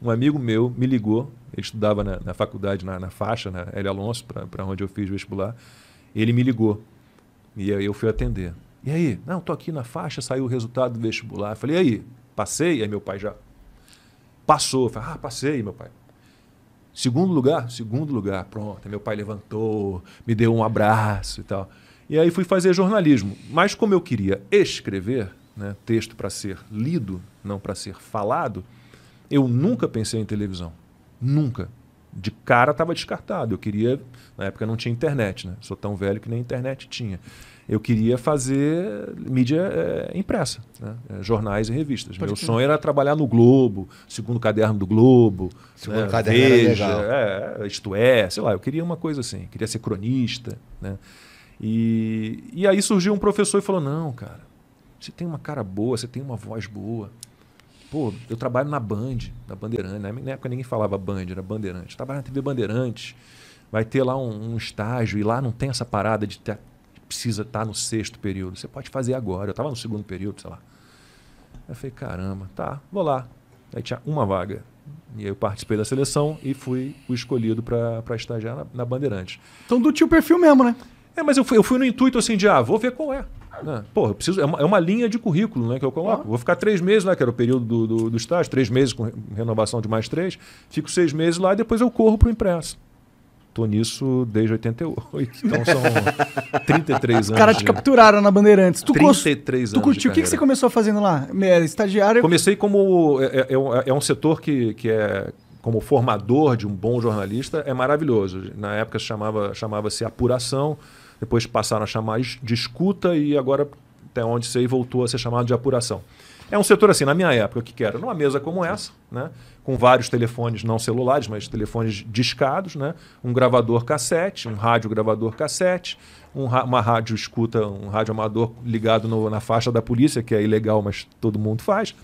Um amigo meu me ligou, ele estudava na, na faculdade, na, na, faixa, na L. Alonso, para onde eu fiz vestibular. Ele me ligou e aí eu fui atender. E aí? Não, tô aqui na faixa, saiu o resultado do vestibular. Eu falei, e aí? Passei? E aí meu pai já passou. Eu falei, ah, passei, meu pai. Segundo lugar? Segundo lugar, pronto. Aí meu pai levantou, me deu um abraço e tal. E aí fui fazer jornalismo. Mas como eu queria escrever, né, texto para ser lido, não para ser falado, eu nunca pensei em televisão. Nunca. De cara estava descartado. Eu queria. Na época não tinha internet, né? Sou tão velho que nem internet tinha. Eu queria fazer mídia é, impressa, né? Eh, jornais e revistas. Pode Meu que... sonho era trabalhar no Globo, segundo caderno do Globo, segundo né? caderno Veja, é, isto é, sei lá, eu queria uma coisa assim, queria ser cronista. Né? E, e aí surgiu um professor e falou: Não, cara, você tem uma cara boa, você tem uma voz boa. Pô, eu trabalho na Band, na Bandeirante. Né? Na época ninguém falava Band, era Bandeirante. Trabalho na TV Bandeirantes. Vai ter lá um, um estágio e lá não tem essa parada de ter, precisa estar tá no sexto período. Você pode fazer agora. Eu estava no segundo período, sei lá. Aí eu falei, caramba, tá, vou lá. Aí tinha uma vaga. E aí eu participei da seleção e fui o escolhido para estagiar na, na Bandeirantes. Então, do tio perfil mesmo, né? É, mas eu fui, eu fui no intuito assim de, ah, vou ver qual é. Né? Porra, eu preciso, é uma, é, uma, linha de currículo né, que eu coloco. Vou ficar três meses lá, que era o período do, do, do estágio, três meses com renovação de mais três, fico seis meses lá e depois eu corro para o impresso. Estou nisso desde 88. Então são 33 anos. Os caras te capturaram na Bandeirantes. Tu 33 anos. Tu curtiu? O que, que você começou fazendo lá? É, estagiário? Comecei como. É, é, é, é um setor que, que é como formador de um bom jornalista é maravilhoso. Na época chamava, chamava-se apuração depois passaram a chamar de escuta e agora até onde sei voltou a ser chamado de apuração. É um setor assim, na minha época, o que era numa mesa como essa, né? com vários telefones não celulares, mas telefones discados, né? um gravador cassete, um rádio gravador cassete, um uma rádio escuta, um rádio amador ligado no, na faixa da polícia, que é ilegal, mas todo mundo faz.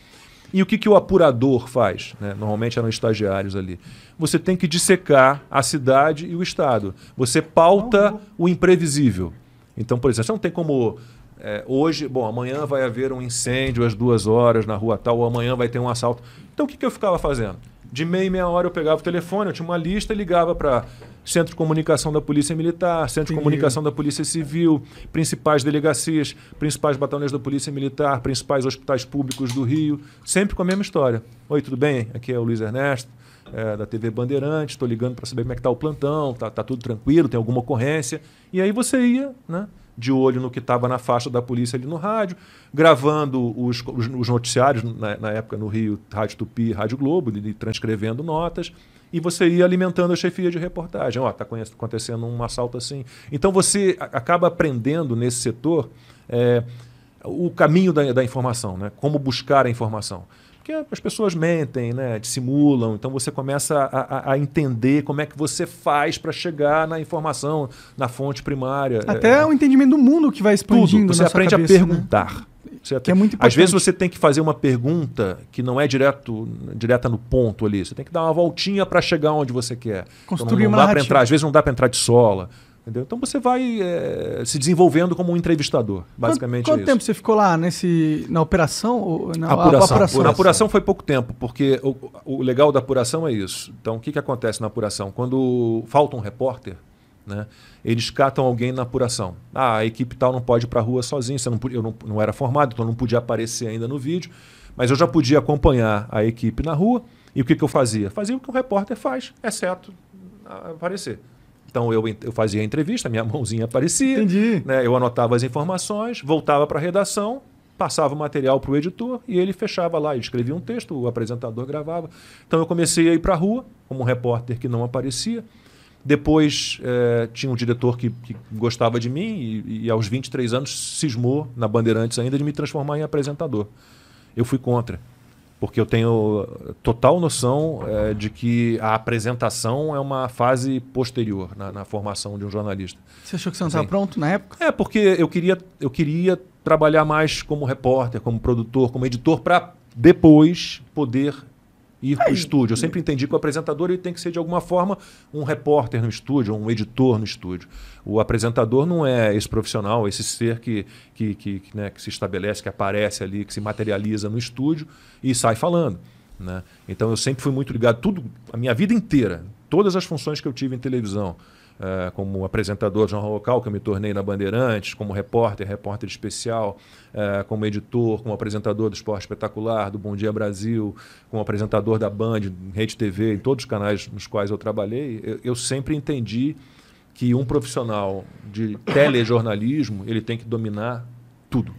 E o que, que o apurador faz? Né? Normalmente eram estagiários ali. Você tem que dissecar a cidade e o Estado. Você pauta o imprevisível. Então, por exemplo, você não tem como é, hoje, bom, amanhã vai haver um incêndio às duas horas na rua tal, ou amanhã vai ter um assalto. Então o que, que eu ficava fazendo? De meia e meia hora eu pegava o telefone, eu tinha uma lista e ligava para Centro de Comunicação da Polícia Militar, Centro de Comunicação da Polícia Civil, principais delegacias, principais batalhões da Polícia Militar, principais hospitais públicos do Rio, sempre com a mesma história. Oi, tudo bem? Aqui é o Luiz Ernesto, é, da TV Bandeirantes, estou ligando para saber como é que está o plantão, está tá tudo tranquilo, tem alguma ocorrência. E aí você ia, né? de olho no que estava na faixa da polícia ali no rádio, gravando os, os, os noticiários, na, né, na, época no Rio, Rádio Tupi, Rádio Globo, e transcrevendo notas e você ia alimentando a chefia de reportagem. Ó, está acontecendo um assalto assim. Então você acaba aprendendo nesse setor é, o caminho da, da informação, né? como buscar a informação. Porque as pessoas mentem, né? dissimulam, então você começa a, a, a entender como é que você faz para chegar na informação, na fonte primária. Até é, o entendimento do mundo que vai expandindo. Tudo. Você aprende cabeça, a né? perguntar. Né? Você que é muito importante. Às vezes você tem que fazer uma pergunta que não é direto, direta no ponto ali. Você tem que dar uma voltinha para chegar onde você quer. Então, Construir então, não, não dá entrar, às vezes não dá para entrar de sola. Entendeu? Então você vai é, se desenvolvendo como um entrevistador, basicamente. Quanto, quanto é tempo você ficou lá nesse, na operação? Ou, na, apuração. A, a apuração. Na apuração foi pouco tempo, porque o, o legal da apuração é isso. Então o que, que acontece na apuração? Quando falta um repórter, né? Eles catam alguém na apuração. Ah, a equipe tal não pode ir para a rua sozinho, não, eu não, não era formado, então não podia aparecer ainda no vídeo, mas eu já podia acompanhar a equipe na rua. E o que, que eu fazia? Fazia o que um repórter faz, exceto é aparecer. Então eu, eu fazia a entrevista, minha mãozinha aparecia, Entendi. Né? eu anotava as informações, voltava para a redação, passava o material para o editor e ele fechava lá, ele escrevia um texto, o apresentador gravava. Então eu comecei a ir para a rua, como um repórter que não aparecia. Depois eh, tinha um diretor que, que gostava de mim e, e, aos 23 anos cismou na Bandeirantes ainda de me transformar em apresentador. Eu fui contra, porque eu tenho eh, total noção eh, de que a apresentação é uma fase posterior na, na formação de um jornalista. Você achou que você não estava assim, pronto na época? É, porque eu queria, eu queria trabalhar mais como repórter, como produtor, como editor, para depois poder ir para o estúdio. Eu sempre entendi que o apresentador ele tem que ser, de alguma forma, um repórter no estúdio, um editor no estúdio. O apresentador não é esse profissional, esse ser que, que, que, que, né, que se estabelece, que aparece ali, que se materializa no estúdio e sai falando. Né? Então eu sempre fui muito ligado, tudo, a minha vida inteira, todas as funções que eu tive em televisão, eh, como apresentador de jornal local, que eu me tornei na Bandeirantes, como repórter, repórter especial, eh, como editor, como apresentador do Esporte Espetacular, do Bom Dia Brasil, como apresentador da Band, Rede TV, em todos os canais nos quais eu trabalhei, eu, eu sempre entendi que um profissional de telejornalismo ele tem que dominar tudo.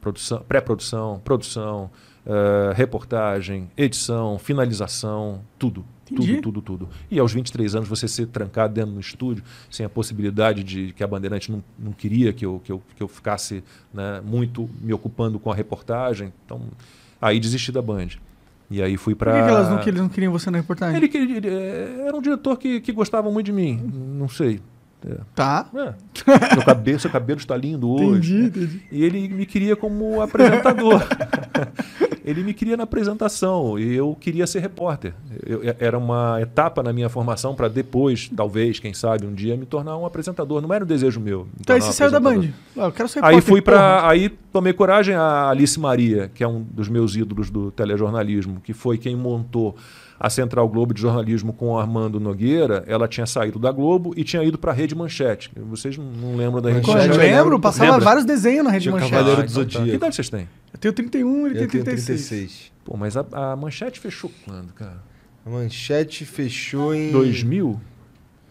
Produção, pré-produção, produção, produção uh, eh, reportagem, edição, finalização, tudo. Entendi. Tudo, tudo, tudo. E aos 23 anos você ser trancado dentro do estúdio, sem a possibilidade de que a Bandeirante não, não queria que eu, que eu, que eu ficasse né, muito me ocupando com a reportagem. Então, aí desisti da Band. E aí fui para. Por que, que elas não, eles não queriam você na reportagem? Ele, ele, ele é, era um diretor que, que gostava muito de mim. Não sei. É. Tá. É. Seu, cabelo, seu cabelo está lindo hoje. Entendi, né? entendi. E ele me queria como apresentador. ele me queria na apresentação e eu queria ser repórter. Eu, era uma etapa na minha formação para depois, talvez, quem sabe, um dia me tornar um apresentador. Não era um desejo meu. então aí você saiu da Band. Ah, eu quero ser aí fui para aí tomei coragem a Alice Maria, que é um dos meus ídolos do telejornalismo, que foi quem montou a Central Globo de Jornalismo com Armando Nogueira, ela tinha saído da Globo e tinha ido para a Rede Manchete. Vocês não lembram da Rede Manchete? Eu lembro, lembro passava lembra? vários desenhos na Rede tinha Manchete. Cavaleiro do Zodíaco. Que idade vocês têm? Eu tenho 31, ele eu tem 36. 36. Pô, mas a, a Manchete fechou quando, cara? A Manchete fechou em... 2000?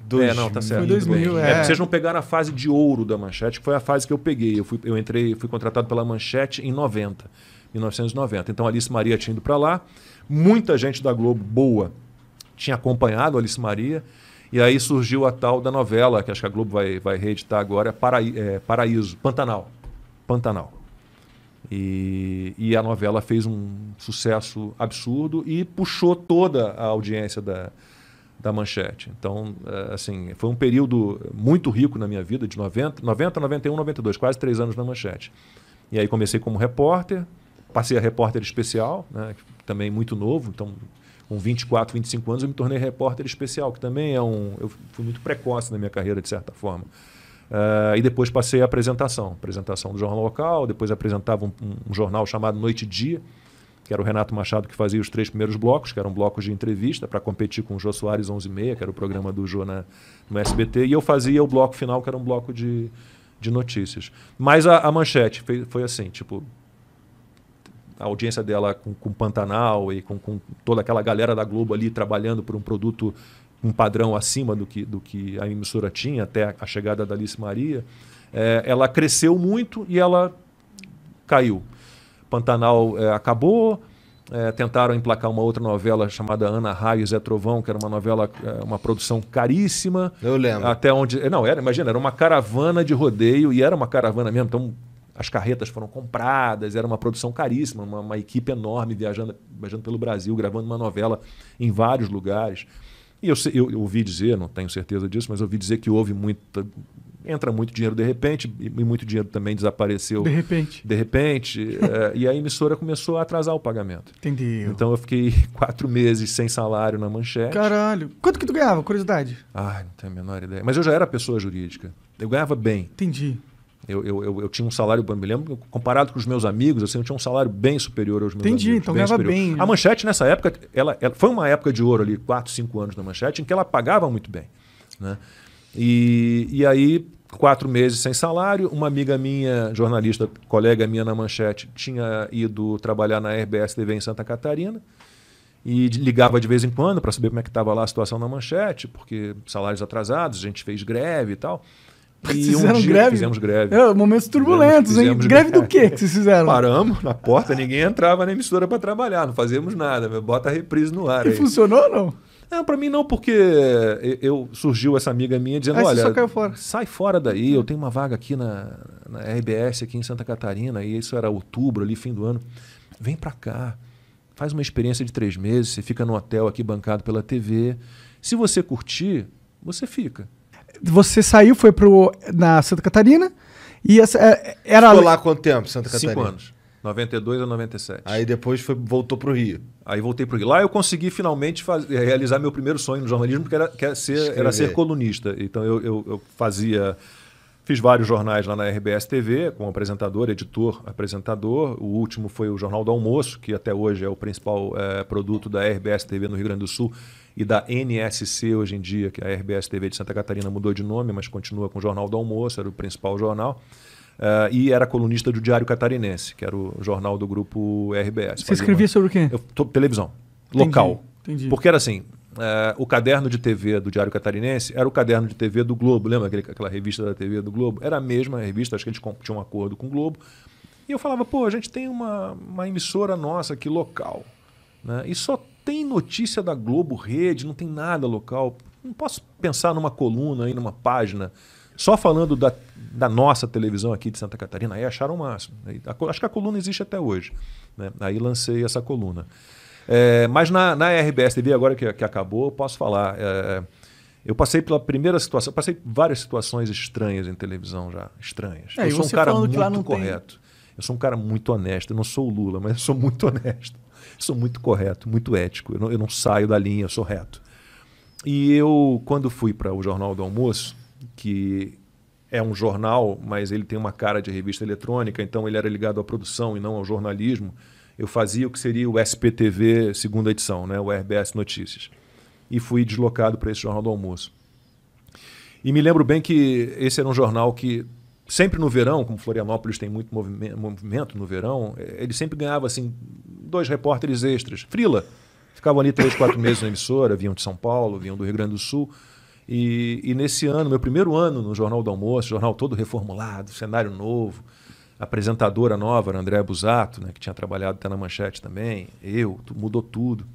Dois, é, não, tá certo. Foi 2000, é. é. Vocês não pegaram a fase de ouro da Manchete, que foi a fase que eu peguei. Eu, fui, eu entrei, fui contratado pela Manchete em 90. 1990. Então, Alice Maria tinha ido para lá, muita gente da Globo boa tinha acompanhado Alice Maria, e aí surgiu a tal da novela, que acho que a Globo vai, vai reeditar agora, Paraí é, Paraíso, Pantanal. Pantanal. E, e, a novela fez um sucesso absurdo e puxou toda a audiência da, da manchete. Então, é, assim, foi um período muito rico na minha vida, de 90, 90, 91, 92, quase três anos na manchete. E aí comecei como repórter, passei a repórter especial, né, também muito novo, então com 24, 25 anos eu me tornei repórter especial, que também é um... Eu fui muito precoce na minha carreira, de certa forma. Uh, e depois passei a apresentação. Apresentação do jornal local, depois apresentava um, um, jornal chamado Noite e Dia, que era o Renato Machado que fazia os três primeiros blocos, que eram blocos de entrevista, para competir com o Jô Soares 11 e meia, que era o programa do Jô na, no SBT, e eu fazia o bloco final, que era um bloco de, de notícias. Mas a, a manchete foi, foi assim, tipo, a audiência dela com, com Pantanal e com, com, toda aquela galera da Globo ali trabalhando por um produto, um padrão acima do que, do que a emissora tinha até a chegada da Alice Maria, é, ela cresceu muito e ela caiu. Pantanal é, acabou, é, tentaram emplacar uma outra novela chamada Ana Raio e Zé Trovão, que era uma novela, uma produção caríssima. Eu lembro. Até onde. Não, era, imagina, era uma caravana de rodeio, e era uma caravana mesmo. Então, as carretas foram compradas, era uma produção caríssima, uma, uma equipe enorme viajando, viajando pelo Brasil, gravando uma novela em vários lugares. E eu, eu, eu, ouvi dizer, não tenho certeza disso, mas ouvi dizer que houve muita. Entra muito dinheiro de repente, e muito dinheiro também desapareceu. De repente. De repente. Eh, e a emissora começou a atrasar o pagamento. Entendi. Então eu fiquei quatro meses sem salário na manchete. Caralho. Quanto que tu ganhava? Curiosidade. Ai, não tenho a menor ideia. Mas eu já era pessoa jurídica. Eu ganhava bem. Entendi. Eu, eu, eu, eu, tinha um salário, me lembro, comparado com os meus amigos, assim, eu tinha um salário bem superior aos meus Entendi, amigos. Entendi, então ganhava bem. bem. Né? A Manchete, nessa época, ela, ela, foi uma época de ouro ali, 4, 5 anos na Manchete, em que ela pagava muito bem. Né? E, e aí, quatro meses sem salário, uma amiga minha, jornalista, colega minha na Manchete, tinha ido trabalhar na RBS TV em Santa Catarina e ligava de vez em quando para saber como é que estava lá a situação na Manchete, porque salários atrasados, a gente fez greve e tal. E um dia greve? fizemos greve. É, momentos turbulentos, fizemos, hein? greve, greve do quê que vocês fizeram? Paramos na porta, ninguém entrava na emissora para trabalhar, não fazíamos nada. Meu. Bota a reprise no ar. E aí. funcionou ou não? É para mim não, porque eu, surgiu essa amiga minha dizendo, Aí olha, fora. sai fora daí, eu tenho uma vaga aqui na, na RBS aqui em Santa Catarina, e isso era outubro ali, fim do ano. Vem para cá, faz uma experiência de três meses, você fica no hotel aqui bancado pela TV. Se você curtir, você fica. Você saiu, foi pro, na Santa Catarina. E essa, é, era. Ficou lá quanto tempo, Santa Catarina? Cinco anos. 92 a 97. Aí depois foi, voltou para o Rio. Aí voltei para o Rio. Lá eu consegui finalmente faz, eh, realizar meu primeiro sonho no jornalismo, que era, que era, é ser, era ser colunista. Então eu, eu, eu fazia Fiz vários jornais lá na RBS TV, como apresentador, editor, apresentador. O último foi o Jornal do Almoço, que até hoje é o principal é, produto da RBS TV no Rio Grande do Sul e da NSC hoje em dia, que é a RBS TV de Santa Catarina mudou de nome, mas continua com o Jornal do Almoço, era o principal jornal. Uh, e era colunista do Diário Catarinense, que era o jornal do grupo RBS. Você escrevia uma... sobre o quê? Eu, televisão, Entendi. local. Entendi. Porque era assim, Uh, o caderno de TV do Diário Catarinense era o caderno de TV do Globo. Lembra aquele, aquela revista da TV do Globo? Era a mesma revista, acho que eles tinham um acordo com o Globo. E eu falava, pô, a gente tem uma, uma emissora nossa aqui local. Né? E só tem notícia da Globo Rede, não tem nada local. Não posso pensar numa coluna, aí, numa página, só falando da, da nossa televisão aqui de Santa Catarina. Aí acharam o máximo. acho que a coluna existe até hoje. Né? Aí lancei essa coluna. É, mas na, na RBS TV, agora que, que acabou, eu posso falar. É, eu passei pela primeira situação, passei várias situações estranhas em televisão já, estranhas. É, eu sou um cara muito correto. Tem... Eu sou um cara muito honesto. Eu não sou o Lula, mas eu sou muito honesto. Eu sou muito correto, muito ético. Eu não, eu não saio da linha, eu sou reto. E eu, quando fui para o Jornal do Almoço, que é um jornal, mas ele tem uma cara de revista eletrônica, então ele era ligado à produção e não ao jornalismo eu fazia o que seria o SPTV segunda edição, né, o RBS Notícias. E fui deslocado para esse Jornal do Almoço. E me lembro bem que esse era um jornal que sempre no verão, como Florianópolis tem muito movimento no verão, é, ele sempre ganhava assim dois repórteres extras, frila. Ficavam ali três, quatro meses na emissora, vinham de São Paulo, vinham do Rio Grande do Sul. E, e nesse ano, meu primeiro ano no Jornal do Almoço, jornal todo reformulado, cenário novo, apresentadora nova, André Busato, né, que tinha trabalhado até na Manchete também, eu, mudou tudo.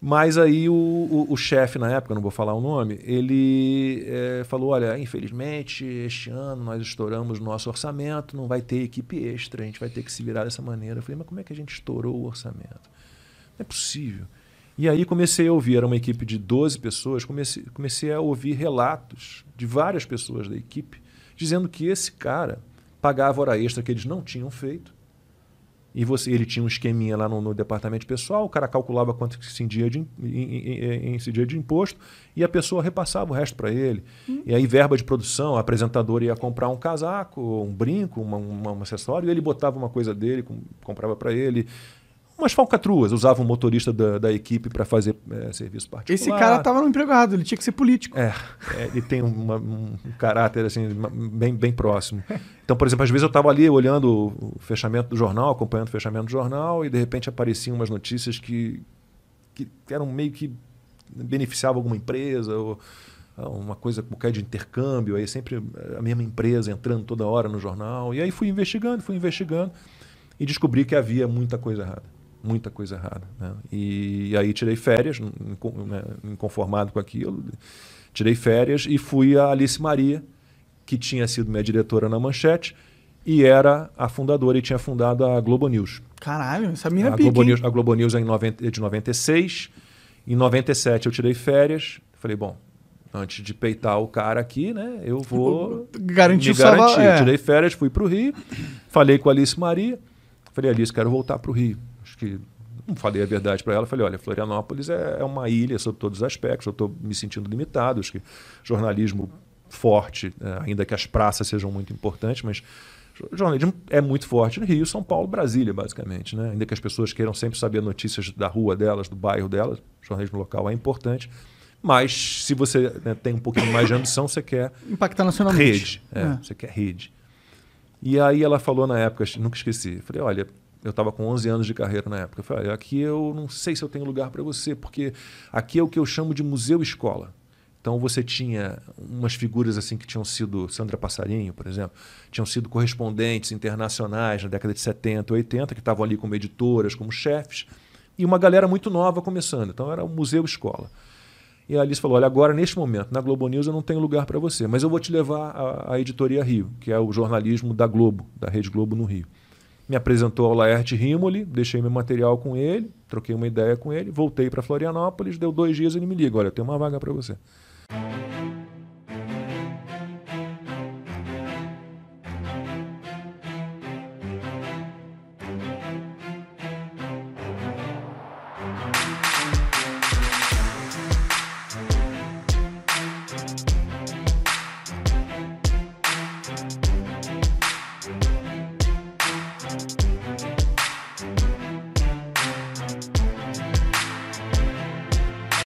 Mas aí o, o, o chefe na época, não vou falar o nome, ele é, falou: olha, infelizmente, este ano nós estouramos nosso orçamento, não vai ter equipe extra, a gente vai ter que se virar dessa maneira. Eu falei, mas como é que a gente estourou o orçamento? Não é possível. E aí comecei a ouvir, era uma equipe de 12 pessoas, comecei, comecei a ouvir relatos de várias pessoas da equipe dizendo que esse cara pagava hora extra que eles não tinham feito. E você, ele tinha um esqueminha lá no, no departamento pessoal, o cara calculava quanto se india de, incidia de imposto e a pessoa repassava o resto para ele. Hum. E aí, verba de produção, a apresentadora ia comprar um casaco, um brinco, uma, uma, um acessório, e ele botava uma coisa dele, comprava para ele umas falcatruas. Usava um motorista da, da equipe para fazer é, serviço particular. Esse cara estava no empregado, ele tinha que ser político. É, é ele tem uma, um caráter assim, bem, bem próximo. Então, por exemplo, às vezes eu estava ali olhando o fechamento do jornal, acompanhando o fechamento do jornal, e de repente apareciam umas notícias que, que eram meio que beneficiavam alguma empresa ou uma coisa qualquer de intercâmbio, aí sempre a mesma empresa entrando toda hora no jornal. E aí fui investigando, fui investigando e descobri que havia muita coisa errada muita coisa errada. Né? E, aí tirei férias, né, inconformado com aquilo, tirei férias e fui a Alice Maria, que tinha sido minha diretora na Manchete e era a fundadora e tinha fundado a Globo News. Caralho, essa mina é a Globo News, A Globo News é, 90, é de 96. Em 97 eu tirei férias. Falei, bom, antes de peitar o cara aqui, né? Eu vou Garantir me garantir. Salva... É. Tirei férias, fui para o Rio, falei com a Alice Maria. Falei, Alice, quero voltar para o Rio que não falei a verdade para ela. Falei, olha, Florianópolis é, é uma ilha sob todos os aspectos. Eu estou me sentindo limitado. Acho que jornalismo forte, né, ainda que as praças sejam muito importantes, mas jornalismo é muito forte no Rio, São Paulo, Brasília, basicamente. Né? Ainda que as pessoas queiram sempre saber notícias da rua delas, do bairro delas, jornalismo local é importante. Mas se você né, tem um pouquinho mais de ambição, você quer. Impactar nacionalmente. Rede. É, é. Você quer rede. E aí ela falou na época, nunca esqueci. Falei, olha, eu estava com 11 anos de carreira na época. Eu falei, aqui eu não sei se eu tenho lugar para você, porque aqui é o que eu chamo de museu-escola. Então você tinha umas figuras assim que tinham sido, Sandra Passarinho, por exemplo, tinham sido correspondentes internacionais na década de 70, 80, que estavam ali como editoras, como chefes, e uma galera muito nova começando. Então era o um museu-escola. E a Alice falou: Olha, agora neste momento, na Globo News eu não tenho lugar para você, mas eu vou te levar à, à Editoria Rio, que é o jornalismo da Globo, da Rede Globo no Rio me apresentou ao Laerte Rimoli, deixei meu material com ele, troquei uma ideia com ele, voltei para Florianópolis, deu dois dias e ele me liga, olha, tem uma vaga para você.